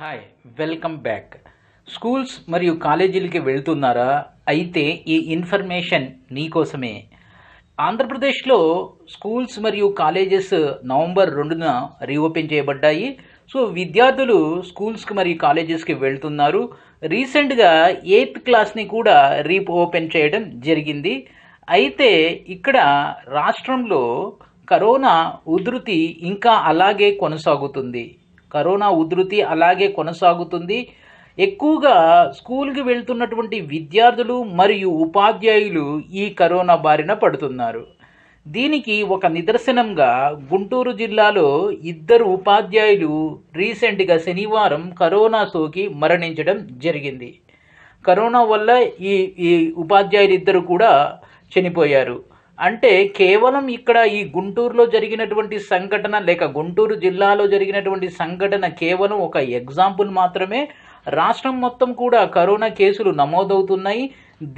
hi welcome back schools మరియు కాలేజీలకి వెళ్తున్నారా అయితే ఈ ఇన్ఫర్మేషన్ నీకోసమే ఆంధ్రప్రదేశ్లో స్కూల్స్ మరియు కాలేజెస్ నవంబర్ రెండున రీఓపెన్ చేయబడ్డాయి సో విద్యార్థులు స్కూల్స్కి మరియు కాలేజెస్కి వెళ్తున్నారు రీసెంట్గా ఎయిత్ క్లాస్ని కూడా రీప్ ఓపెన్ చేయడం జరిగింది అయితే ఇక్కడ రాష్ట్రంలో కరోనా ఉధృతి ఇంకా అలాగే కొనసాగుతుంది కరోనా ఉధృతి అలాగే కొనసాగుతుంది ఎక్కువగా స్కూల్కి వెళ్తున్నటువంటి విద్యార్థులు మరియు ఉపాధ్యాయులు ఈ కరోనా బారిన పడుతున్నారు దీనికి ఒక నిదర్శనంగా గుంటూరు జిల్లాలో ఇద్దరు ఉపాధ్యాయులు రీసెంట్గా శనివారం కరోనా సోకి మరణించడం జరిగింది కరోనా వల్ల ఈ ఈ ఉపాధ్యాయులు ఇద్దరు కూడా చనిపోయారు అంటే కేవలం ఇక్కడ ఈ గుంటూరులో జరిగినటువంటి సంఘటన లేక గుంటూరు జిల్లాలో జరిగినటువంటి సంఘటన కేవలం ఒక ఎగ్జాంపుల్ మాత్రమే రాష్ట్రం మొత్తం కూడా కరోనా కేసులు నమోదవుతున్నాయి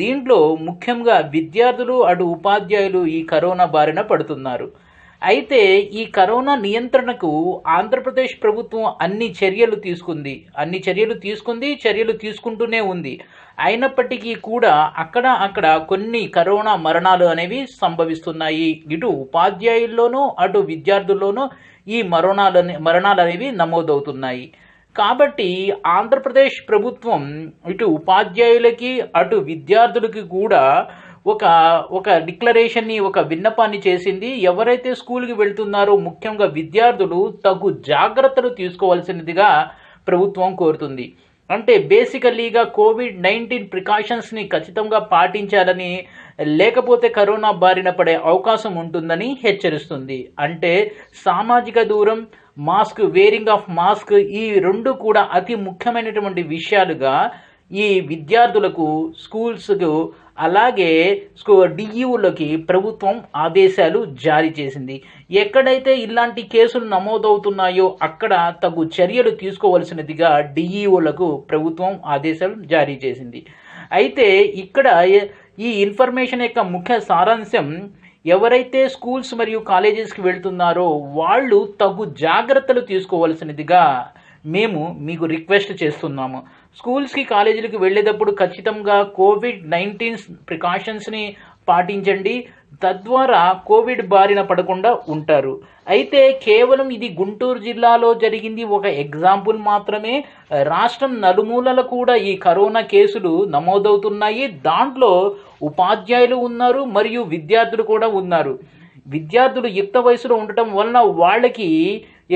దీంట్లో ముఖ్యంగా విద్యార్థులు అటు ఉపాధ్యాయులు ఈ కరోనా బారిన పడుతున్నారు అయితే ఈ కరోనా నియంత్రణకు ఆంధ్రప్రదేశ్ ప్రభుత్వం అన్ని చర్యలు తీసుకుంది అన్ని చర్యలు తీసుకుంది చర్యలు తీసుకుంటూనే ఉంది అయినప్పటికీ కూడా అక్కడ అక్కడ కొన్ని కరోనా మరణాలు అనేవి సంభవిస్తున్నాయి ఇటు ఉపాధ్యాయుల్లోనూ అటు విద్యార్థుల్లోనూ ఈ మరణాలు మరణాలు అనేవి నమోదవుతున్నాయి కాబట్టి ఆంధ్రప్రదేశ్ ప్రభుత్వం ఇటు ఉపాధ్యాయులకి అటు విద్యార్థులకి కూడా ఒక ఒక డిక్లరేషన్ని ఒక విన్నపాన్ని చేసింది ఎవరైతే స్కూల్కి వెళ్తున్నారో ముఖ్యంగా విద్యార్థులు తగు జాగ్రత్తలు తీసుకోవాల్సినదిగా ప్రభుత్వం కోరుతుంది అంటే బేసికలీగా కోవిడ్ నైన్టీన్ ప్రికాషన్స్ని ఖచ్చితంగా పాటించాలని లేకపోతే కరోనా బారిన పడే అవకాశం ఉంటుందని హెచ్చరిస్తుంది అంటే సామాజిక దూరం మాస్క్ వేరింగ్ ఆఫ్ మాస్క్ ఈ రెండు కూడా అతి ముఖ్యమైనటువంటి విషయాలుగా ఈ విద్యార్థులకు స్కూల్స్కు అలాగే స్కూ డిఈఓలకి ప్రభుత్వం ఆదేశాలు జారీ చేసింది ఎక్కడైతే ఇలాంటి కేసులు నమోదవుతున్నాయో అక్కడ తగు చర్యలు తీసుకోవలసినదిగా డిఈఓలకు ప్రభుత్వం ఆదేశాలు జారీ చేసింది అయితే ఇక్కడ ఈ ఇన్ఫర్మేషన్ యొక్క ముఖ్య సారాంశం ఎవరైతే స్కూల్స్ మరియు కాలేజెస్కి వెళ్తున్నారో వాళ్ళు తగు జాగ్రత్తలు తీసుకోవలసినదిగా మేము మీకు రిక్వెస్ట్ చేస్తున్నాము స్కూల్స్కి కాలేజీలకు వెళ్ళేటప్పుడు ఖచ్చితంగా కోవిడ్ నైన్టీన్ ప్రికాషన్స్ని పాటించండి తద్వారా కోవిడ్ బారిన పడకుండా ఉంటారు అయితే కేవలం ఇది గుంటూరు జిల్లాలో జరిగింది ఒక ఎగ్జాంపుల్ మాత్రమే రాష్ట్రం నలుమూలల కూడా ఈ కరోనా కేసులు నమోదవుతున్నాయి దాంట్లో ఉపాధ్యాయులు ఉన్నారు మరియు విద్యార్థులు కూడా ఉన్నారు విద్యార్థులు యుక్త వయసులో ఉండటం వలన వాళ్ళకి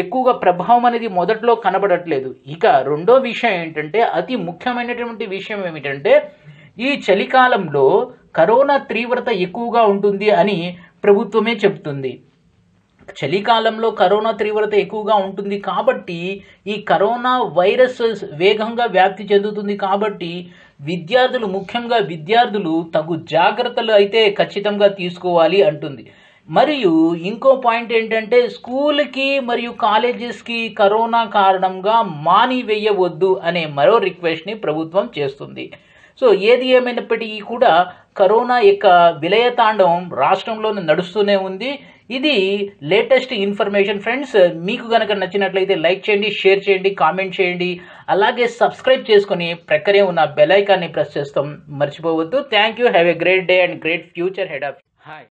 ఎక్కువగా ప్రభావం అనేది మొదట్లో కనబడట్లేదు ఇక రెండో విషయం ఏంటంటే అతి ముఖ్యమైనటువంటి విషయం ఏమిటంటే ఈ చలికాలంలో కరోనా తీవ్రత ఎక్కువగా ఉంటుంది అని ప్రభుత్వమే చెప్తుంది చలికాలంలో కరోనా తీవ్రత ఎక్కువగా ఉంటుంది కాబట్టి ఈ కరోనా వైరస్ వేగంగా వ్యాప్తి చెందుతుంది కాబట్టి విద్యార్థులు ముఖ్యంగా విద్యార్థులు తగు జాగ్రత్తలు అయితే ఖచ్చితంగా తీసుకోవాలి అంటుంది మరియు ఇంకో పాయింట్ ఏంటంటే స్కూల్కి మరియు కాలేజెస్కి కరోనా కారణంగా మానివేయవద్దు అనే మరో రిక్వెస్ట్ని ప్రభుత్వం చేస్తుంది సో ఏది ఏమైనప్పటికీ కూడా కరోనా యొక్క విలయతాండవం రాష్ట్రంలోనే నడుస్తూనే ఉంది ఇది లేటెస్ట్ ఇన్ఫర్మేషన్ ఫ్రెండ్స్ మీకు కనుక నచ్చినట్లయితే లైక్ చేయండి షేర్ చేయండి కామెంట్ చేయండి అలాగే సబ్స్క్రైబ్ చేసుకుని ప్రక్కనే ఉన్న బెల్ ఐకాన్ని ప్రెస్ చేస్తాం మర్చిపోవద్దు thank you have a great day and great future ahead of hi